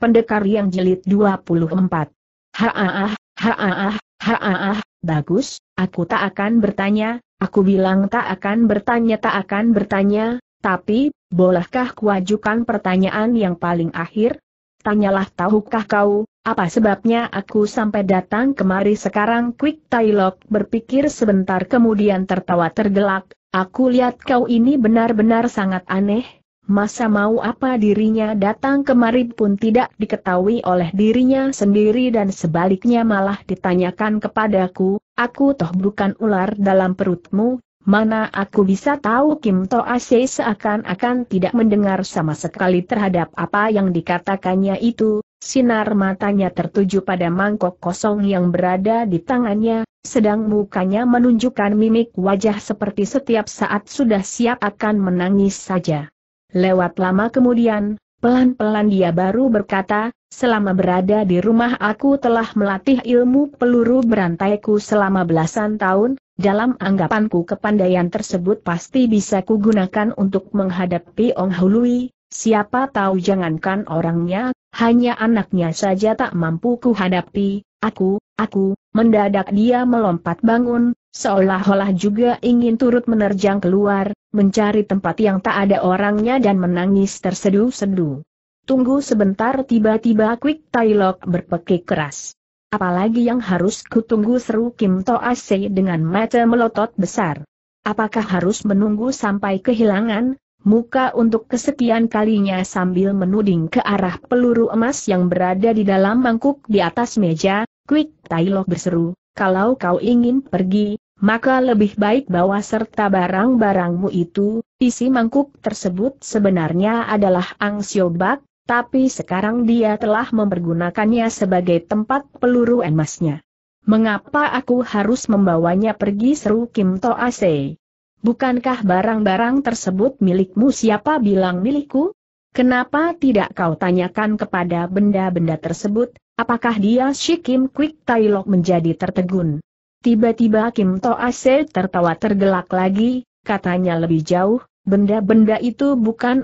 Pendekar yang jilid 24. Haah, haah, haah. bagus, aku tak akan bertanya, aku bilang tak akan bertanya tak akan bertanya, tapi, bolehkah kuajukan pertanyaan yang paling akhir? Tanyalah tahukah kau, apa sebabnya aku sampai datang kemari sekarang Quick Tailok berpikir sebentar kemudian tertawa tergelak, aku lihat kau ini benar-benar sangat aneh, masa mau apa dirinya datang kemari pun tidak diketahui oleh dirinya sendiri dan sebaliknya malah ditanyakan kepadaku, aku toh bukan ular dalam perutmu, mana aku bisa tahu Kim To Ase seakan-akan tidak mendengar sama sekali terhadap apa yang dikatakannya itu, sinar matanya tertuju pada mangkok kosong yang berada di tangannya, sedang mukanya menunjukkan mimik wajah seperti setiap saat sudah siap akan menangis saja. Lewat lama kemudian, pelan-pelan dia baru berkata, selama berada di rumah aku telah melatih ilmu peluru berantaiku selama belasan tahun, dalam anggapanku kepandaian tersebut pasti bisa kugunakan untuk menghadapi Ong Hului, siapa tahu jangankan orangnya, hanya anaknya saja tak mampu kuhadapi, aku, aku, mendadak dia melompat bangun, Seolah-olah juga ingin turut menerjang keluar, mencari tempat yang tak ada orangnya dan menangis terseduh sedu Tunggu sebentar tiba-tiba Quick Tailok berpekik keras. Apalagi yang harus kutunggu seru Kim Ase dengan mata melotot besar. Apakah harus menunggu sampai kehilangan, muka untuk kesekian kalinya sambil menuding ke arah peluru emas yang berada di dalam mangkuk di atas meja, Quick Tailok berseru, kalau kau ingin pergi, maka lebih baik bawa serta barang-barangmu itu, isi mangkuk tersebut sebenarnya adalah angsiobak, tapi sekarang dia telah mempergunakannya sebagai tempat peluru emasnya. Mengapa aku harus membawanya pergi seru Kim Toase? Bukankah barang-barang tersebut milikmu siapa bilang milikku? Kenapa tidak kau tanyakan kepada benda-benda tersebut, apakah dia si Kim Quick Tailok menjadi tertegun? Tiba-tiba Kim To Ase tertawa tergelak lagi, katanya lebih jauh, benda-benda itu bukan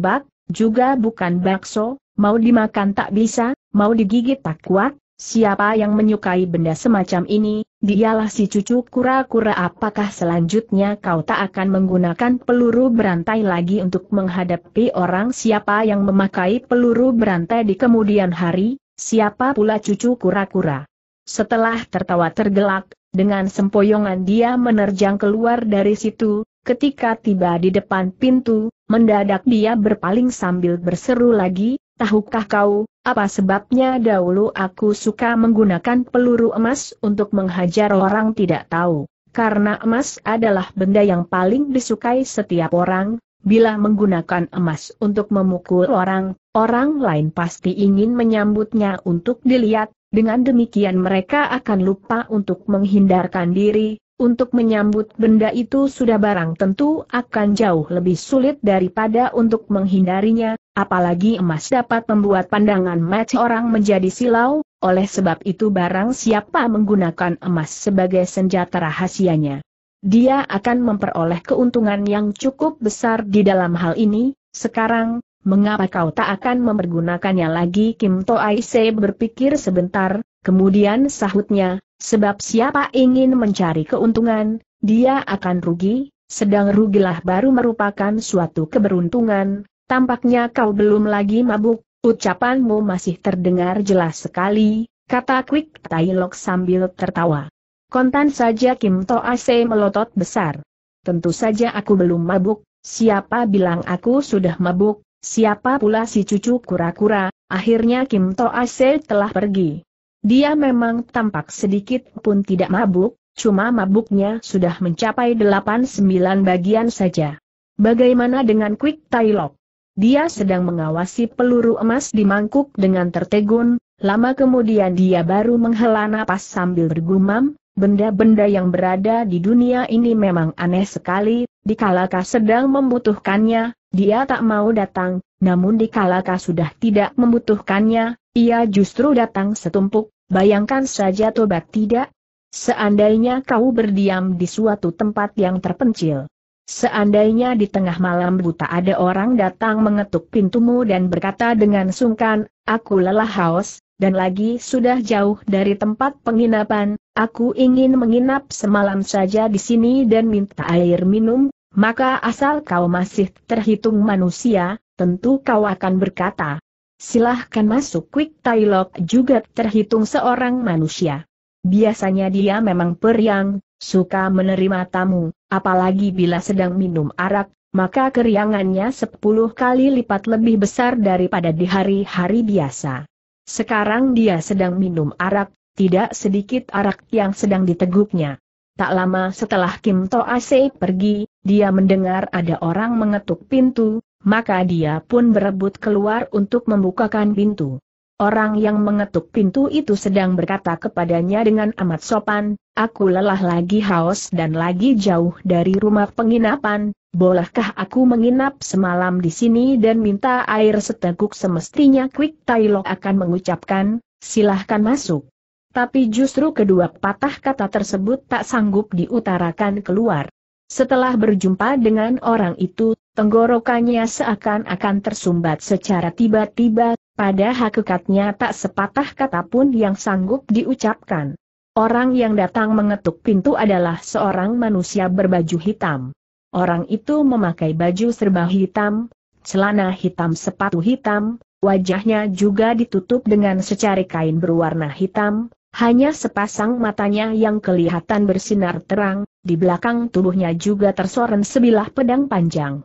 bak, juga bukan bakso, mau dimakan tak bisa, mau digigit tak kuat, Siapa yang menyukai benda semacam ini, dialah si cucu kura-kura apakah selanjutnya kau tak akan menggunakan peluru berantai lagi untuk menghadapi orang siapa yang memakai peluru berantai di kemudian hari, siapa pula cucu kura-kura. Setelah tertawa tergelak, dengan sempoyongan dia menerjang keluar dari situ, ketika tiba di depan pintu, mendadak dia berpaling sambil berseru lagi, tahukah kau, apa sebabnya dahulu aku suka menggunakan peluru emas untuk menghajar orang tidak tahu? Karena emas adalah benda yang paling disukai setiap orang, bila menggunakan emas untuk memukul orang, orang lain pasti ingin menyambutnya untuk dilihat, dengan demikian mereka akan lupa untuk menghindarkan diri, untuk menyambut benda itu sudah barang tentu akan jauh lebih sulit daripada untuk menghindarinya, Apalagi emas dapat membuat pandangan mata orang menjadi silau, oleh sebab itu barang siapa menggunakan emas sebagai senjata rahasianya. Dia akan memperoleh keuntungan yang cukup besar di dalam hal ini, sekarang, mengapa kau tak akan mempergunakannya lagi Kim Toaise berpikir sebentar, kemudian sahutnya, sebab siapa ingin mencari keuntungan, dia akan rugi, sedang rugilah baru merupakan suatu keberuntungan, tampaknya kau belum lagi mabuk, ucapanmu masih terdengar jelas sekali, kata Quick Tailok sambil tertawa. Kontan saja Kim To Ase melotot besar. Tentu saja aku belum mabuk, siapa bilang aku sudah mabuk, siapa pula si cucu kura-kura, akhirnya Kim To Ase telah pergi. Dia memang tampak sedikit pun tidak mabuk, cuma mabuknya sudah mencapai 8-9 bagian saja. Bagaimana dengan Quick Lok? Dia sedang mengawasi peluru emas di mangkuk dengan tertegun, lama kemudian dia baru menghela napas sambil bergumam, benda-benda yang berada di dunia ini memang aneh sekali, dikalaka sedang membutuhkannya, dia tak mau datang, namun dikalaka sudah tidak membutuhkannya, ia justru datang setumpuk, bayangkan saja tobat tidak. Seandainya kau berdiam di suatu tempat yang terpencil, Seandainya di tengah malam buta ada orang datang mengetuk pintumu dan berkata dengan sungkan, aku lelah haus, dan lagi sudah jauh dari tempat penginapan, aku ingin menginap semalam saja di sini dan minta air minum, maka asal kau masih terhitung manusia, tentu kau akan berkata, silahkan masuk Quick Tailok juga terhitung seorang manusia. Biasanya dia memang periang, suka menerima tamu, apalagi bila sedang minum arak, maka keriangannya sepuluh kali lipat lebih besar daripada di hari-hari biasa. Sekarang dia sedang minum arak, tidak sedikit arak yang sedang diteguknya. Tak lama setelah Kim Ase pergi, dia mendengar ada orang mengetuk pintu, maka dia pun berebut keluar untuk membukakan pintu. Orang yang mengetuk pintu itu sedang berkata kepadanya dengan amat sopan, aku lelah lagi haus dan lagi jauh dari rumah penginapan, bolehkah aku menginap semalam di sini dan minta air seteguk semestinya Quick Tailok akan mengucapkan, silahkan masuk. Tapi justru kedua patah kata tersebut tak sanggup diutarakan keluar. Setelah berjumpa dengan orang itu, Tenggorokannya seakan-akan tersumbat secara tiba-tiba, pada hakikatnya tak sepatah kata pun yang sanggup diucapkan. Orang yang datang mengetuk pintu adalah seorang manusia berbaju hitam. Orang itu memakai baju serba hitam, celana hitam sepatu hitam, wajahnya juga ditutup dengan secari kain berwarna hitam, hanya sepasang matanya yang kelihatan bersinar terang, di belakang tubuhnya juga tersoren sebilah pedang panjang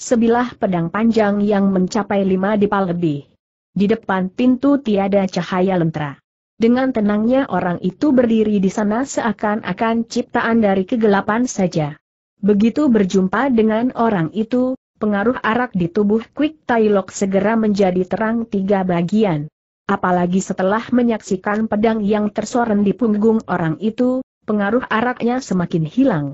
sebilah pedang panjang yang mencapai lima dipal lebih. Di depan pintu tiada cahaya lentera. Dengan tenangnya orang itu berdiri di sana seakan-akan ciptaan dari kegelapan saja. Begitu berjumpa dengan orang itu, pengaruh arak di tubuh Quick Tailok segera menjadi terang tiga bagian. Apalagi setelah menyaksikan pedang yang tersoren di punggung orang itu, pengaruh araknya semakin hilang.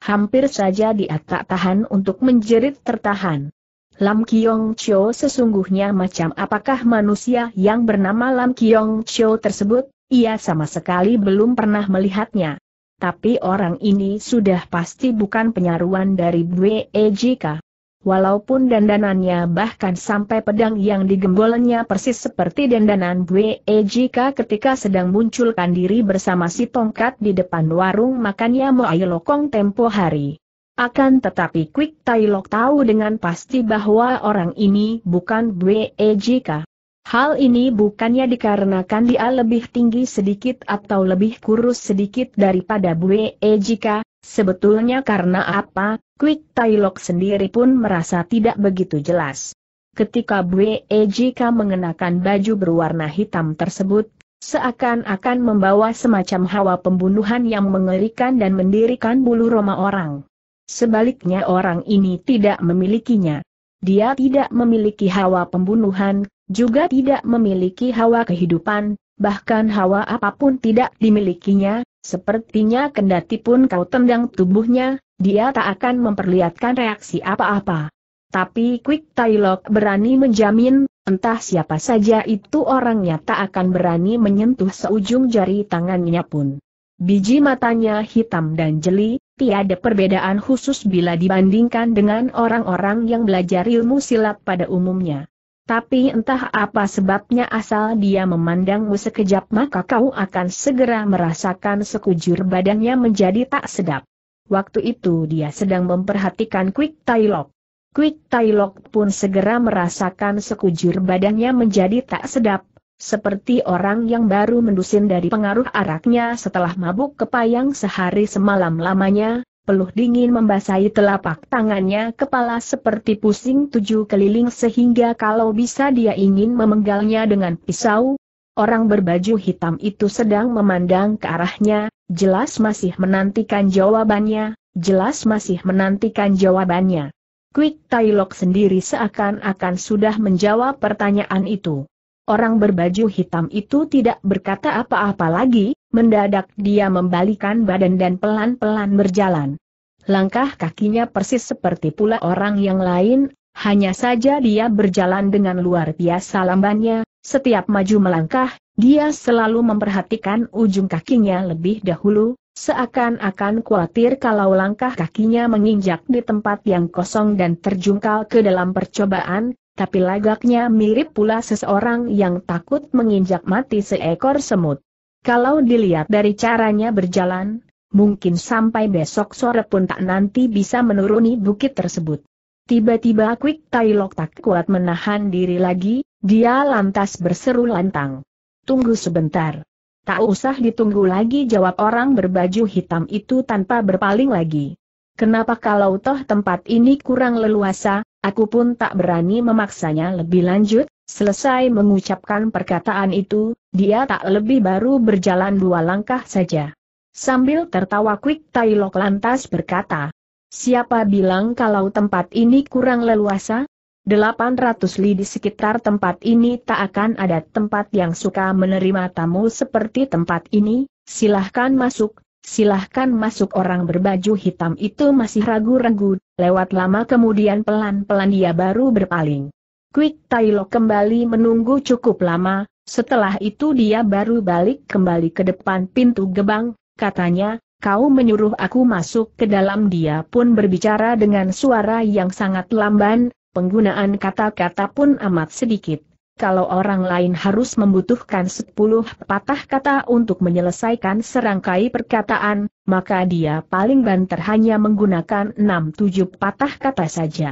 Hampir saja dia tak tahan untuk menjerit tertahan. Lam Kiong Cho sesungguhnya macam apakah manusia yang bernama Lam Kiong Cho tersebut? Ia sama sekali belum pernah melihatnya. Tapi orang ini sudah pasti bukan penyaruan dari Bwe Ejika. Walaupun dandanannya bahkan sampai pedang yang digembolnya persis seperti dandanan Bwe eh, jika ketika sedang munculkan diri bersama si tongkat di depan warung makannya Moai Lokong tempo hari. Akan tetapi Quick Tai Lok tahu dengan pasti bahwa orang ini bukan Bwe eh, jika. Hal ini bukannya dikarenakan dia lebih tinggi sedikit atau lebih kurus sedikit daripada Bue Ejika, eh, Sebetulnya karena apa, Quick Tailok sendiri pun merasa tidak begitu jelas. Ketika Bwe Jika mengenakan baju berwarna hitam tersebut, seakan-akan membawa semacam hawa pembunuhan yang mengerikan dan mendirikan bulu roma orang. Sebaliknya orang ini tidak memilikinya. Dia tidak memiliki hawa pembunuhan, juga tidak memiliki hawa kehidupan, bahkan hawa apapun tidak dimilikinya, Sepertinya kendati pun kau tendang tubuhnya, dia tak akan memperlihatkan reaksi apa-apa. Tapi Quick Tailok berani menjamin, entah siapa saja itu orangnya tak akan berani menyentuh seujung jari tangannya pun. Biji matanya hitam dan jeli, tiada perbedaan khusus bila dibandingkan dengan orang-orang yang belajar ilmu silat pada umumnya. Tapi entah apa sebabnya asal dia memandangmu sekejap maka kau akan segera merasakan sekujur badannya menjadi tak sedap. Waktu itu dia sedang memperhatikan Quick Tailok. Quick Tailok pun segera merasakan sekujur badannya menjadi tak sedap, seperti orang yang baru mendusin dari pengaruh araknya setelah mabuk kepayang sehari semalam lamanya, peluh dingin membasahi telapak tangannya kepala seperti pusing tujuh keliling sehingga kalau bisa dia ingin memenggalnya dengan pisau. Orang berbaju hitam itu sedang memandang ke arahnya, jelas masih menantikan jawabannya, jelas masih menantikan jawabannya. Quick Tailok sendiri seakan-akan sudah menjawab pertanyaan itu. Orang berbaju hitam itu tidak berkata apa-apa lagi, Mendadak dia membalikan badan dan pelan-pelan berjalan. Langkah kakinya persis seperti pula orang yang lain, hanya saja dia berjalan dengan luar biasa lambannya, setiap maju melangkah, dia selalu memperhatikan ujung kakinya lebih dahulu, seakan-akan khawatir kalau langkah kakinya menginjak di tempat yang kosong dan terjungkal ke dalam percobaan, tapi lagaknya mirip pula seseorang yang takut menginjak mati seekor semut. Kalau dilihat dari caranya berjalan, mungkin sampai besok sore pun tak nanti bisa menuruni bukit tersebut. Tiba-tiba Quick Tai tak kuat menahan diri lagi, dia lantas berseru lantang. Tunggu sebentar. Tak usah ditunggu lagi jawab orang berbaju hitam itu tanpa berpaling lagi. Kenapa kalau toh tempat ini kurang leluasa, aku pun tak berani memaksanya lebih lanjut, selesai mengucapkan perkataan itu, dia tak lebih baru berjalan dua langkah saja. Sambil tertawa Quick Tai Lok lantas berkata, Siapa bilang kalau tempat ini kurang leluasa? 800 li di sekitar tempat ini tak akan ada tempat yang suka menerima tamu seperti tempat ini, silahkan masuk, silahkan masuk orang berbaju hitam itu masih ragu-ragu, lewat lama kemudian pelan-pelan dia baru berpaling. Quick Taylo kembali menunggu cukup lama, setelah itu dia baru balik kembali ke depan pintu gebang, katanya, kau menyuruh aku masuk ke dalam dia pun berbicara dengan suara yang sangat lamban, penggunaan kata-kata pun amat sedikit kalau orang lain harus membutuhkan sepuluh patah kata untuk menyelesaikan serangkai perkataan, maka dia paling banter hanya menggunakan enam tujuh patah kata saja.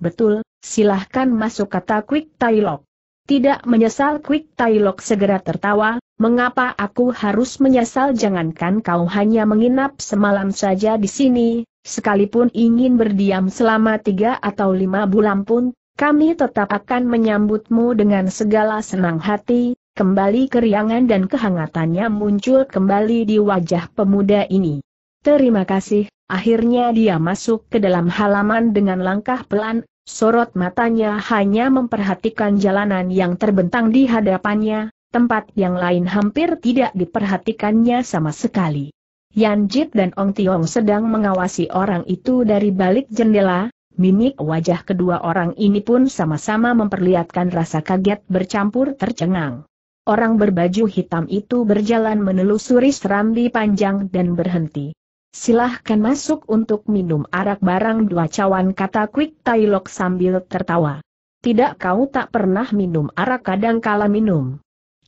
Betul, silahkan masuk kata Quick Tylock. Tidak menyesal Quick Tylock segera tertawa, mengapa aku harus menyesal jangankan kau hanya menginap semalam saja di sini, sekalipun ingin berdiam selama tiga atau lima bulan pun kami tetap akan menyambutmu dengan segala senang hati, kembali keriangan dan kehangatannya muncul kembali di wajah pemuda ini. Terima kasih, akhirnya dia masuk ke dalam halaman dengan langkah pelan, sorot matanya hanya memperhatikan jalanan yang terbentang di hadapannya, tempat yang lain hampir tidak diperhatikannya sama sekali. Yan Jit dan Ong Tiong sedang mengawasi orang itu dari balik jendela, Mimik wajah kedua orang ini pun sama-sama memperlihatkan rasa kaget bercampur tercengang. Orang berbaju hitam itu berjalan menelusuri serambi panjang dan berhenti. Silahkan masuk untuk minum arak barang dua cawan kata Quick Tailok sambil tertawa. Tidak kau tak pernah minum arak kadang kala minum.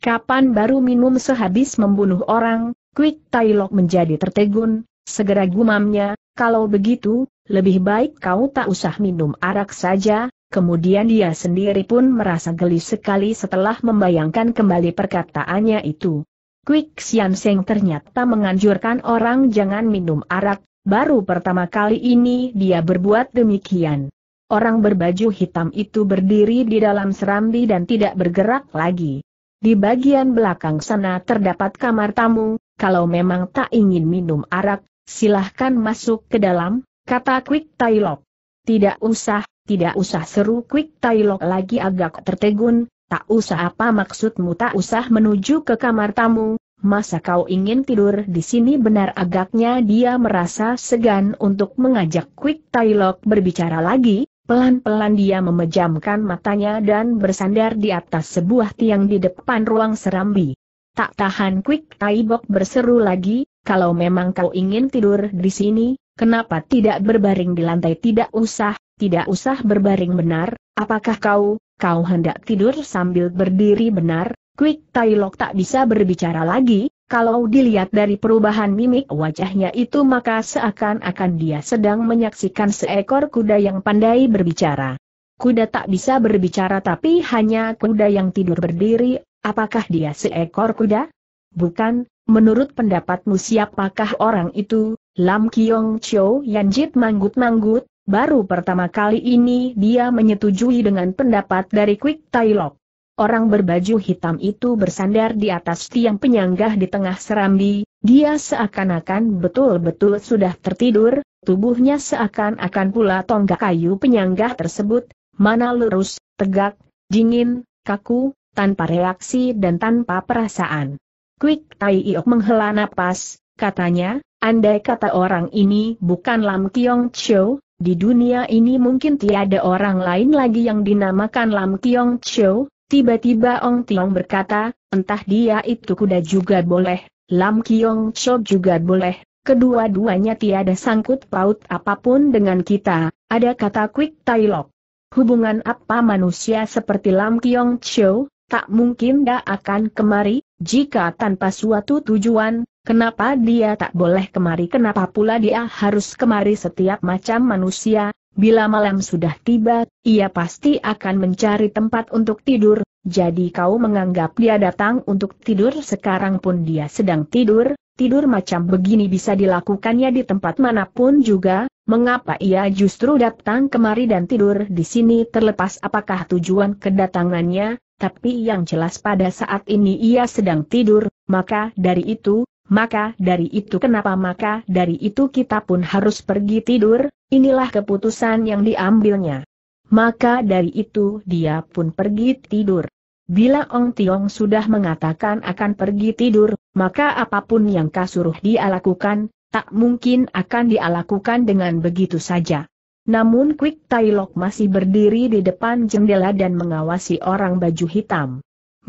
Kapan baru minum sehabis membunuh orang, Quick Tailok menjadi tertegun, segera gumamnya, kalau begitu, lebih baik kau tak usah minum arak saja, kemudian dia sendiri pun merasa geli sekali setelah membayangkan kembali perkataannya itu. Quick Sian Seng ternyata menganjurkan orang jangan minum arak, baru pertama kali ini dia berbuat demikian. Orang berbaju hitam itu berdiri di dalam serambi dan tidak bergerak lagi. Di bagian belakang sana terdapat kamar tamu, kalau memang tak ingin minum arak, silahkan masuk ke dalam, kata Quick Tailok. Tidak usah, tidak usah seru Quick Tailok lagi agak tertegun, tak usah apa maksudmu tak usah menuju ke kamar tamu, masa kau ingin tidur di sini benar agaknya dia merasa segan untuk mengajak Quick Tailok berbicara lagi, Pelan-pelan dia memejamkan matanya dan bersandar di atas sebuah tiang di depan ruang serambi. Tak tahan Quick Taibok berseru lagi, kalau memang kau ingin tidur di sini, Kenapa tidak berbaring di lantai tidak usah, tidak usah berbaring benar, apakah kau, kau hendak tidur sambil berdiri benar? Quick Tailok tak bisa berbicara lagi, kalau dilihat dari perubahan mimik wajahnya itu maka seakan-akan dia sedang menyaksikan seekor kuda yang pandai berbicara. Kuda tak bisa berbicara tapi hanya kuda yang tidur berdiri, apakah dia seekor kuda? Bukan, menurut pendapatmu siapakah orang itu, Lam Kiong Chou Jit manggut-manggut, baru pertama kali ini dia menyetujui dengan pendapat dari Quick Tai Lok. Orang berbaju hitam itu bersandar di atas tiang penyanggah di tengah serambi, dia seakan-akan betul-betul sudah tertidur, tubuhnya seakan-akan pula tonggak kayu penyanggah tersebut, mana lurus, tegak, dingin, kaku, tanpa reaksi dan tanpa perasaan. Quick Tai Iok menghela napas, katanya, andai kata orang ini bukan Lam Kiong Chou, di dunia ini mungkin tiada orang lain lagi yang dinamakan Lam Kiong Chou, tiba-tiba Ong Tiong berkata, entah dia itu kuda juga boleh, Lam Kiong Chou juga boleh, kedua-duanya tiada sangkut paut apapun dengan kita, ada kata Quick Lok. Hubungan apa manusia seperti Lam Kiong Chou, tak mungkin dah akan kemari, jika tanpa suatu tujuan, Kenapa dia tak boleh kemari kenapa pula dia harus kemari setiap macam manusia, bila malam sudah tiba, ia pasti akan mencari tempat untuk tidur, jadi kau menganggap dia datang untuk tidur sekarang pun dia sedang tidur, tidur macam begini bisa dilakukannya di tempat manapun juga, Mengapa ia justru datang kemari dan tidur di sini terlepas apakah tujuan kedatangannya, tapi yang jelas pada saat ini ia sedang tidur, maka dari itu, maka dari itu kenapa maka dari itu kita pun harus pergi tidur, inilah keputusan yang diambilnya. Maka dari itu dia pun pergi tidur. Bila Ong Tiong sudah mengatakan akan pergi tidur, maka apapun yang kasuruh dia lakukan, tak mungkin akan dia lakukan dengan begitu saja. Namun Quick Tailok masih berdiri di depan jendela dan mengawasi orang baju hitam.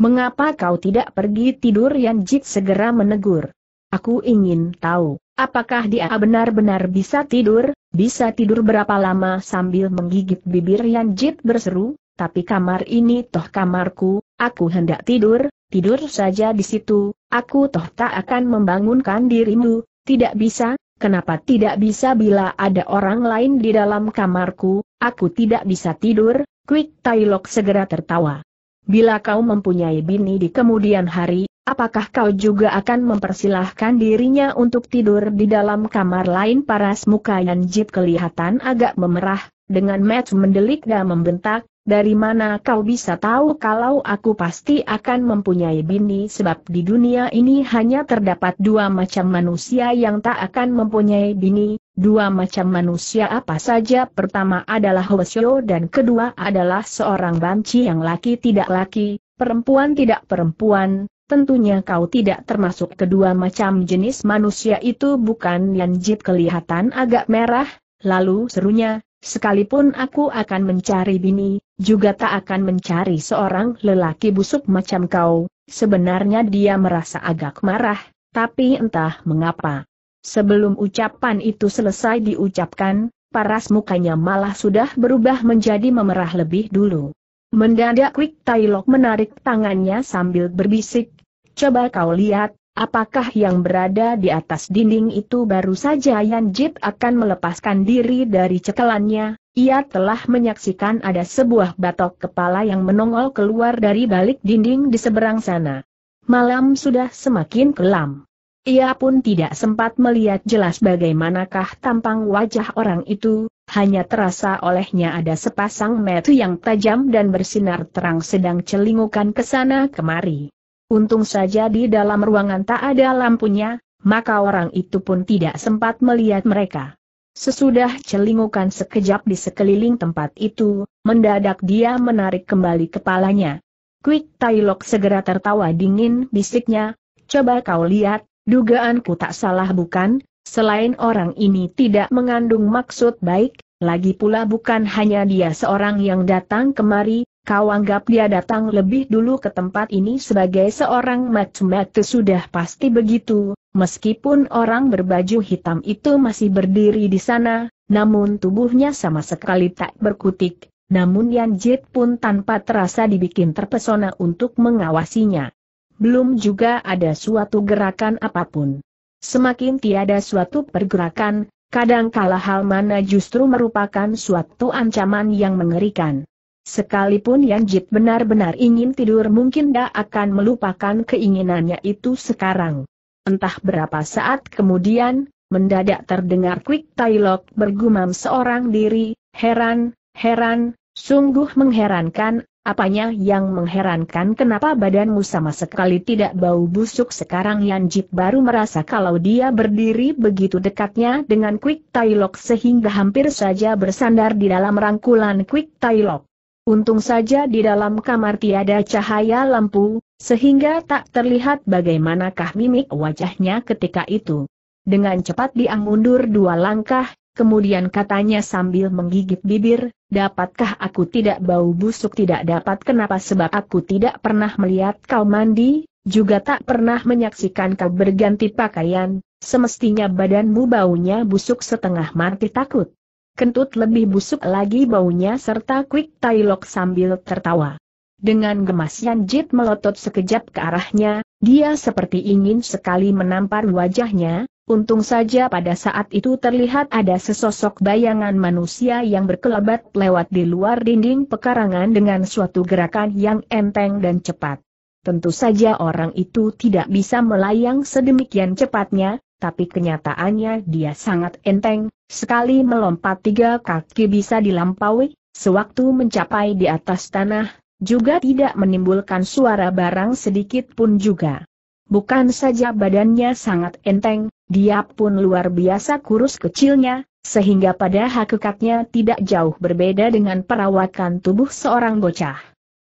Mengapa kau tidak pergi tidur Yan Jit segera menegur. Aku ingin tahu, apakah dia benar-benar bisa tidur, bisa tidur berapa lama sambil menggigit bibir Jit berseru, tapi kamar ini toh kamarku, aku hendak tidur, tidur saja di situ, aku toh tak akan membangunkan dirimu, tidak bisa, kenapa tidak bisa bila ada orang lain di dalam kamarku, aku tidak bisa tidur, Quick Tailok segera tertawa. Bila kau mempunyai bini di kemudian hari, apakah kau juga akan mempersilahkan dirinya untuk tidur di dalam kamar lain paras muka jip kelihatan agak memerah, dengan match mendelik dan membentak, dari mana kau bisa tahu kalau aku pasti akan mempunyai bini sebab di dunia ini hanya terdapat dua macam manusia yang tak akan mempunyai bini, dua macam manusia apa saja pertama adalah Hwasyo dan kedua adalah seorang banci yang laki tidak laki, perempuan tidak perempuan, Tentunya kau tidak termasuk kedua macam jenis manusia itu bukan Yanjit kelihatan agak merah, lalu serunya, sekalipun aku akan mencari bini, juga tak akan mencari seorang lelaki busuk macam kau, sebenarnya dia merasa agak marah, tapi entah mengapa. Sebelum ucapan itu selesai diucapkan, paras mukanya malah sudah berubah menjadi memerah lebih dulu. Mendadak Quick Tailok menarik tangannya sambil berbisik, coba kau lihat, apakah yang berada di atas dinding itu baru saja Yan Jit akan melepaskan diri dari cekelannya, ia telah menyaksikan ada sebuah batok kepala yang menongol keluar dari balik dinding di seberang sana. Malam sudah semakin kelam. Ia pun tidak sempat melihat jelas bagaimanakah tampang wajah orang itu, hanya terasa olehnya ada sepasang mata yang tajam dan bersinar terang sedang celingukan ke sana kemari. Untung saja di dalam ruangan tak ada lampunya, maka orang itu pun tidak sempat melihat mereka. Sesudah celingukan sekejap di sekeliling tempat itu, mendadak dia menarik kembali kepalanya. Quick Tailok segera tertawa dingin bisiknya, coba kau lihat, Dugaanku tak salah bukan, selain orang ini tidak mengandung maksud baik, lagi pula bukan hanya dia seorang yang datang kemari, kau anggap dia datang lebih dulu ke tempat ini sebagai seorang macam-macam sudah pasti begitu, meskipun orang berbaju hitam itu masih berdiri di sana, namun tubuhnya sama sekali tak berkutik, namun Yan Jit pun tanpa terasa dibikin terpesona untuk mengawasinya belum juga ada suatu gerakan apapun. Semakin tiada suatu pergerakan, kadangkala hal mana justru merupakan suatu ancaman yang mengerikan. Sekalipun Yan Jit benar-benar ingin tidur mungkin dia akan melupakan keinginannya itu sekarang. Entah berapa saat kemudian, mendadak terdengar Quick Tailok bergumam seorang diri, heran, heran, sungguh mengherankan, Apanya yang mengherankan kenapa badanmu sama sekali tidak bau busuk sekarang Jip baru merasa kalau dia berdiri begitu dekatnya dengan Quick Tailok sehingga hampir saja bersandar di dalam rangkulan Quick Tailok. Untung saja di dalam kamar tiada cahaya lampu, sehingga tak terlihat bagaimanakah mimik wajahnya ketika itu. Dengan cepat dia mundur dua langkah, Kemudian katanya sambil menggigit bibir, dapatkah aku tidak bau busuk tidak dapat kenapa sebab aku tidak pernah melihat kau mandi, juga tak pernah menyaksikan kau berganti pakaian, semestinya badanmu baunya busuk setengah mati takut. Kentut lebih busuk lagi baunya serta quick tailok sambil tertawa. Dengan gemas Yan Jit melotot sekejap ke arahnya, dia seperti ingin sekali menampar wajahnya, Untung saja pada saat itu terlihat ada sesosok bayangan manusia yang berkelebat lewat di luar dinding pekarangan dengan suatu gerakan yang enteng dan cepat. Tentu saja orang itu tidak bisa melayang sedemikian cepatnya, tapi kenyataannya dia sangat enteng, sekali melompat tiga kaki bisa dilampaui, sewaktu mencapai di atas tanah, juga tidak menimbulkan suara barang sedikit pun juga. Bukan saja badannya sangat enteng, dia pun luar biasa kurus kecilnya, sehingga pada hakikatnya tidak jauh berbeda dengan perawakan tubuh seorang bocah.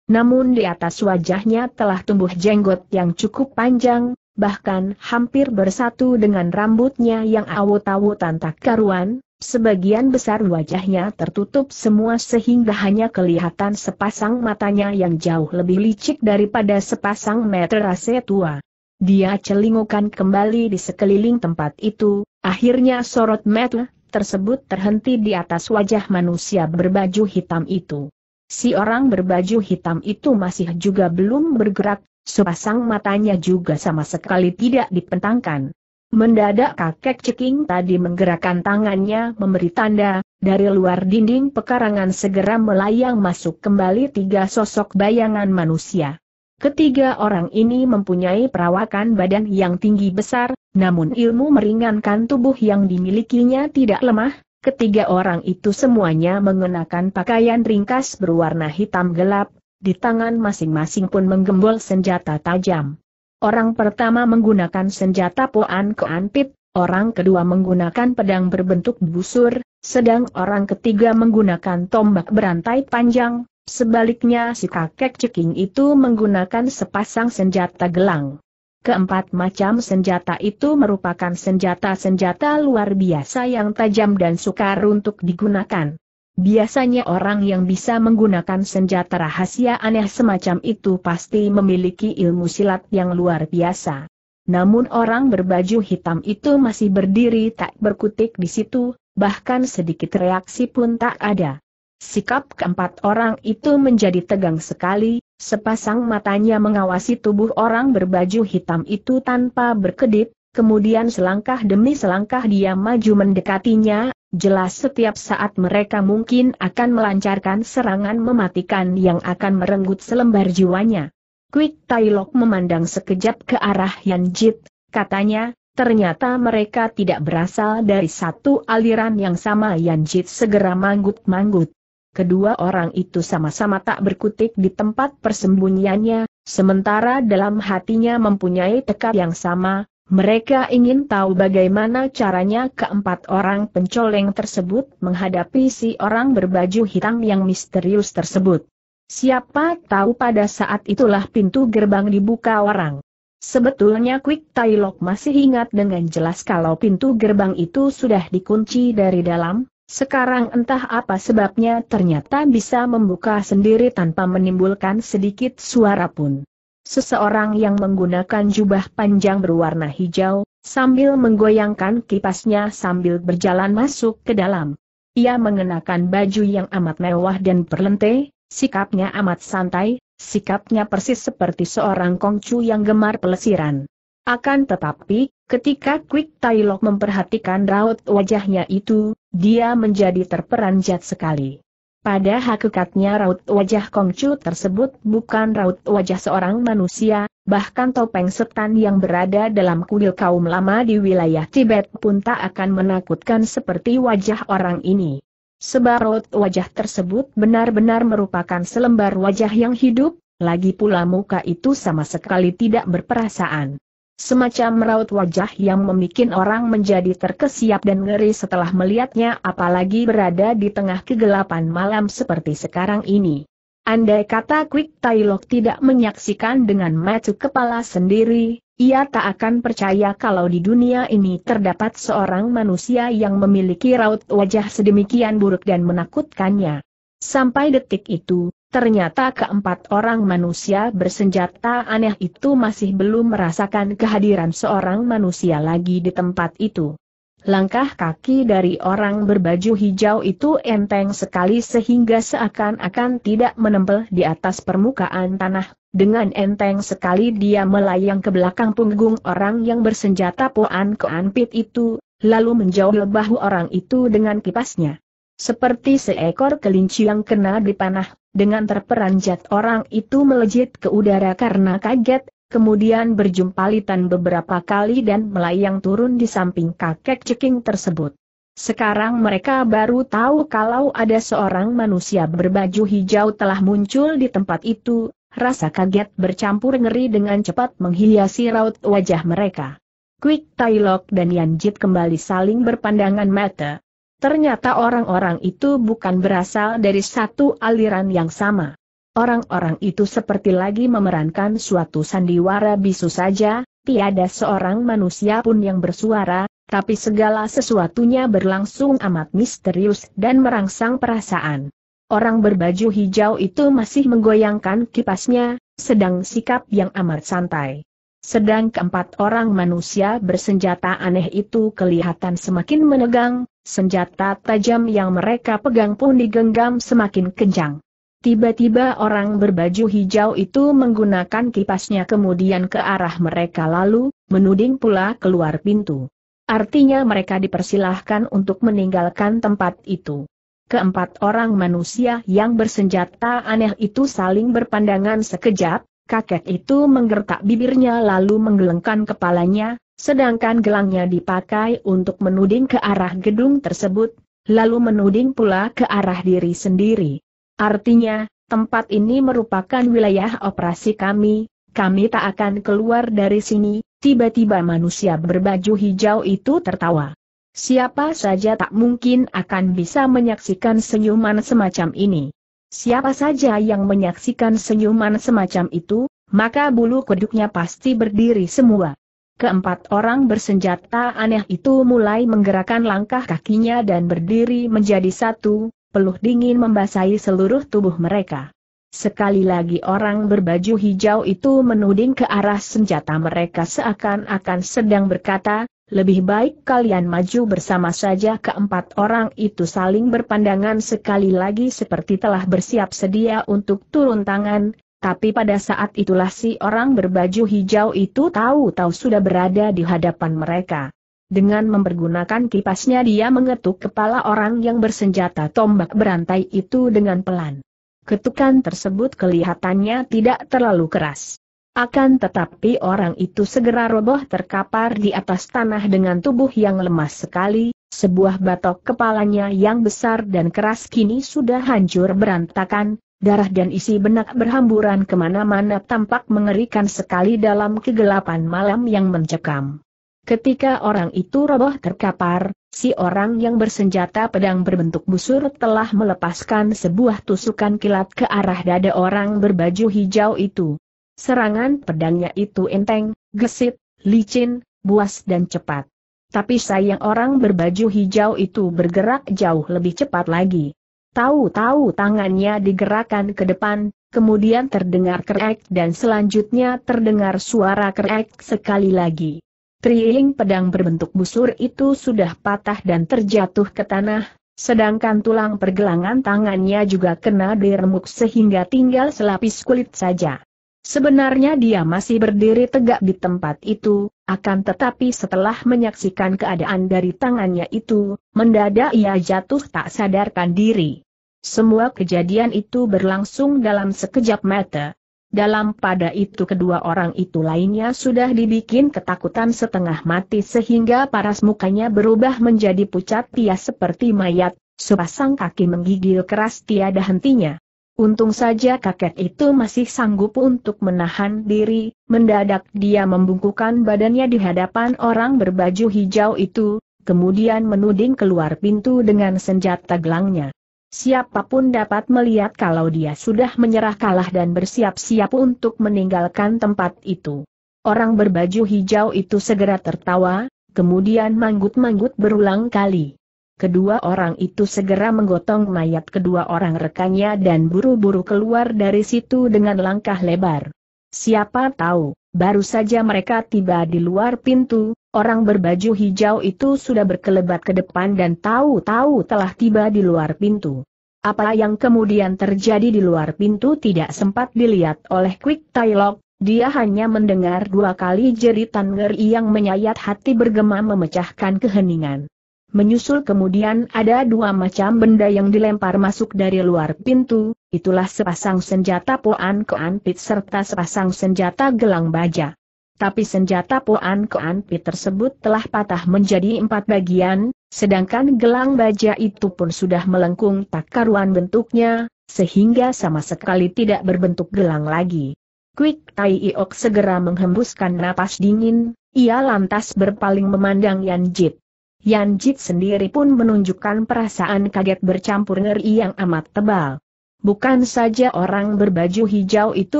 Namun di atas wajahnya telah tumbuh jenggot yang cukup panjang, bahkan hampir bersatu dengan rambutnya yang awut-awutan tak karuan, sebagian besar wajahnya tertutup semua sehingga hanya kelihatan sepasang matanya yang jauh lebih licik daripada sepasang meterase tua. Dia celingukan kembali di sekeliling tempat itu, akhirnya sorot metal tersebut terhenti di atas wajah manusia berbaju hitam itu. Si orang berbaju hitam itu masih juga belum bergerak, sepasang matanya juga sama sekali tidak dipentangkan. Mendadak kakek ceking tadi menggerakkan tangannya memberi tanda, dari luar dinding pekarangan segera melayang masuk kembali tiga sosok bayangan manusia. Ketiga orang ini mempunyai perawakan badan yang tinggi besar, namun ilmu meringankan tubuh yang dimilikinya tidak lemah. Ketiga orang itu semuanya mengenakan pakaian ringkas berwarna hitam gelap, di tangan masing-masing pun menggembol senjata tajam. Orang pertama menggunakan senjata poan keantip, orang kedua menggunakan pedang berbentuk busur, sedang orang ketiga menggunakan tombak berantai panjang, Sebaliknya si kakek ceking itu menggunakan sepasang senjata gelang. Keempat macam senjata itu merupakan senjata-senjata luar biasa yang tajam dan sukar untuk digunakan. Biasanya orang yang bisa menggunakan senjata rahasia aneh semacam itu pasti memiliki ilmu silat yang luar biasa. Namun orang berbaju hitam itu masih berdiri tak berkutik di situ, bahkan sedikit reaksi pun tak ada. Sikap keempat orang itu menjadi tegang sekali, sepasang matanya mengawasi tubuh orang berbaju hitam itu tanpa berkedip, kemudian selangkah demi selangkah dia maju mendekatinya, jelas setiap saat mereka mungkin akan melancarkan serangan mematikan yang akan merenggut selembar jiwanya. Quick Tailok memandang sekejap ke arah Yan Jit, katanya, Ternyata mereka tidak berasal dari satu aliran yang sama Yan Jit segera manggut-manggut. Kedua orang itu sama-sama tak berkutik di tempat persembunyiannya, sementara dalam hatinya mempunyai tekad yang sama, mereka ingin tahu bagaimana caranya keempat orang pencoleng tersebut menghadapi si orang berbaju hitam yang misterius tersebut. Siapa tahu pada saat itulah pintu gerbang dibuka orang. Sebetulnya Quick Tai masih ingat dengan jelas kalau pintu gerbang itu sudah dikunci dari dalam, sekarang entah apa sebabnya ternyata bisa membuka sendiri tanpa menimbulkan sedikit suara pun. Seseorang yang menggunakan jubah panjang berwarna hijau, sambil menggoyangkan kipasnya sambil berjalan masuk ke dalam. Ia mengenakan baju yang amat mewah dan berlente, sikapnya amat santai, sikapnya persis seperti seorang kongcu yang gemar pelesiran. Akan tetapi, ketika Quick Tailok memperhatikan raut wajahnya itu, dia menjadi terperanjat sekali. Pada hakikatnya raut wajah Kongcu tersebut bukan raut wajah seorang manusia, bahkan topeng setan yang berada dalam kuil kaum lama di wilayah Tibet pun tak akan menakutkan seperti wajah orang ini. Sebab raut wajah tersebut benar-benar merupakan selembar wajah yang hidup, lagi pula muka itu sama sekali tidak berperasaan. Semacam meraut wajah yang memikin orang menjadi terkesiap dan ngeri setelah melihatnya apalagi berada di tengah kegelapan malam seperti sekarang ini. Andai kata Quick Tailok tidak menyaksikan dengan mata kepala sendiri, ia tak akan percaya kalau di dunia ini terdapat seorang manusia yang memiliki raut wajah sedemikian buruk dan menakutkannya. Sampai detik itu, Ternyata keempat orang manusia bersenjata aneh itu masih belum merasakan kehadiran seorang manusia lagi di tempat itu. Langkah kaki dari orang berbaju hijau itu enteng sekali sehingga seakan-akan tidak menempel di atas permukaan tanah. Dengan enteng sekali dia melayang ke belakang punggung orang yang bersenjata Poan keanpit itu, lalu menjauh bahu orang itu dengan kipasnya. Seperti seekor kelinci yang kena dipanah, dengan terperanjat orang itu melejit ke udara karena kaget, kemudian berjumpa berjumpalitan beberapa kali dan melayang turun di samping kakek ceking tersebut. Sekarang mereka baru tahu kalau ada seorang manusia berbaju hijau telah muncul di tempat itu, rasa kaget bercampur ngeri dengan cepat menghiasi raut wajah mereka. Quick Tailok dan Yanjit kembali saling berpandangan mata. Ternyata orang-orang itu bukan berasal dari satu aliran yang sama. Orang-orang itu seperti lagi memerankan suatu sandiwara bisu saja, tiada seorang manusia pun yang bersuara, tapi segala sesuatunya berlangsung amat misterius dan merangsang perasaan. Orang berbaju hijau itu masih menggoyangkan kipasnya, sedang sikap yang amat santai. Sedang keempat orang manusia bersenjata aneh itu kelihatan semakin menegang, Senjata tajam yang mereka pegang pun digenggam semakin kencang. Tiba-tiba orang berbaju hijau itu menggunakan kipasnya kemudian ke arah mereka lalu, menuding pula keluar pintu. Artinya mereka dipersilahkan untuk meninggalkan tempat itu. Keempat orang manusia yang bersenjata aneh itu saling berpandangan sekejap, kakek itu menggertak bibirnya lalu menggelengkan kepalanya, Sedangkan gelangnya dipakai untuk menuding ke arah gedung tersebut, lalu menuding pula ke arah diri sendiri. Artinya, tempat ini merupakan wilayah operasi kami, kami tak akan keluar dari sini, tiba-tiba manusia berbaju hijau itu tertawa. Siapa saja tak mungkin akan bisa menyaksikan senyuman semacam ini. Siapa saja yang menyaksikan senyuman semacam itu, maka bulu kuduknya pasti berdiri semua. Keempat orang bersenjata aneh itu mulai menggerakkan langkah kakinya dan berdiri menjadi satu, peluh dingin membasahi seluruh tubuh mereka. Sekali lagi orang berbaju hijau itu menuding ke arah senjata mereka seakan-akan sedang berkata, lebih baik kalian maju bersama saja keempat orang itu saling berpandangan sekali lagi seperti telah bersiap sedia untuk turun tangan, tapi pada saat itulah si orang berbaju hijau itu tahu-tahu sudah berada di hadapan mereka. Dengan mempergunakan kipasnya dia mengetuk kepala orang yang bersenjata tombak berantai itu dengan pelan. Ketukan tersebut kelihatannya tidak terlalu keras. Akan tetapi orang itu segera roboh terkapar di atas tanah dengan tubuh yang lemas sekali, sebuah batok kepalanya yang besar dan keras kini sudah hancur berantakan, Darah dan isi benak berhamburan kemana-mana tampak mengerikan sekali dalam kegelapan malam yang mencekam. Ketika orang itu roboh terkapar, si orang yang bersenjata pedang berbentuk busur telah melepaskan sebuah tusukan kilat ke arah dada orang berbaju hijau itu. Serangan pedangnya itu enteng, gesit, licin, buas dan cepat. Tapi sayang orang berbaju hijau itu bergerak jauh lebih cepat lagi. Tahu-tahu tangannya digerakkan ke depan, kemudian terdengar kerek dan selanjutnya terdengar suara kerek sekali lagi. Triing pedang berbentuk busur itu sudah patah dan terjatuh ke tanah, sedangkan tulang pergelangan tangannya juga kena diremuk sehingga tinggal selapis kulit saja. Sebenarnya dia masih berdiri tegak di tempat itu, akan tetapi setelah menyaksikan keadaan dari tangannya itu, mendadak ia jatuh tak sadarkan diri. Semua kejadian itu berlangsung dalam sekejap mata. Dalam pada itu kedua orang itu lainnya sudah dibikin ketakutan setengah mati sehingga paras mukanya berubah menjadi pucat pias seperti mayat, sepasang kaki menggigil keras tiada hentinya. Untung saja kakek itu masih sanggup untuk menahan diri, mendadak dia membungkukan badannya di hadapan orang berbaju hijau itu, kemudian menuding keluar pintu dengan senjata gelangnya. Siapapun dapat melihat kalau dia sudah menyerah kalah dan bersiap-siap untuk meninggalkan tempat itu. Orang berbaju hijau itu segera tertawa, kemudian manggut-manggut berulang kali. Kedua orang itu segera menggotong mayat kedua orang rekannya dan buru-buru keluar dari situ dengan langkah lebar. Siapa tahu, baru saja mereka tiba di luar pintu, orang berbaju hijau itu sudah berkelebat ke depan dan tahu-tahu telah tiba di luar pintu. Apa yang kemudian terjadi di luar pintu tidak sempat dilihat oleh Quick Tailok, dia hanya mendengar dua kali jeritan ngeri yang menyayat hati bergema memecahkan keheningan. Menyusul kemudian ada dua macam benda yang dilempar masuk dari luar pintu, itulah sepasang senjata poan Pit serta sepasang senjata gelang baja. Tapi senjata poan Pit tersebut telah patah menjadi empat bagian, sedangkan gelang baja itu pun sudah melengkung tak karuan bentuknya, sehingga sama sekali tidak berbentuk gelang lagi. Quick Tai Iok segera menghembuskan napas dingin, ia lantas berpaling memandang Yan Jit. Yan Jit sendiri pun menunjukkan perasaan kaget bercampur ngeri yang amat tebal. Bukan saja orang berbaju hijau itu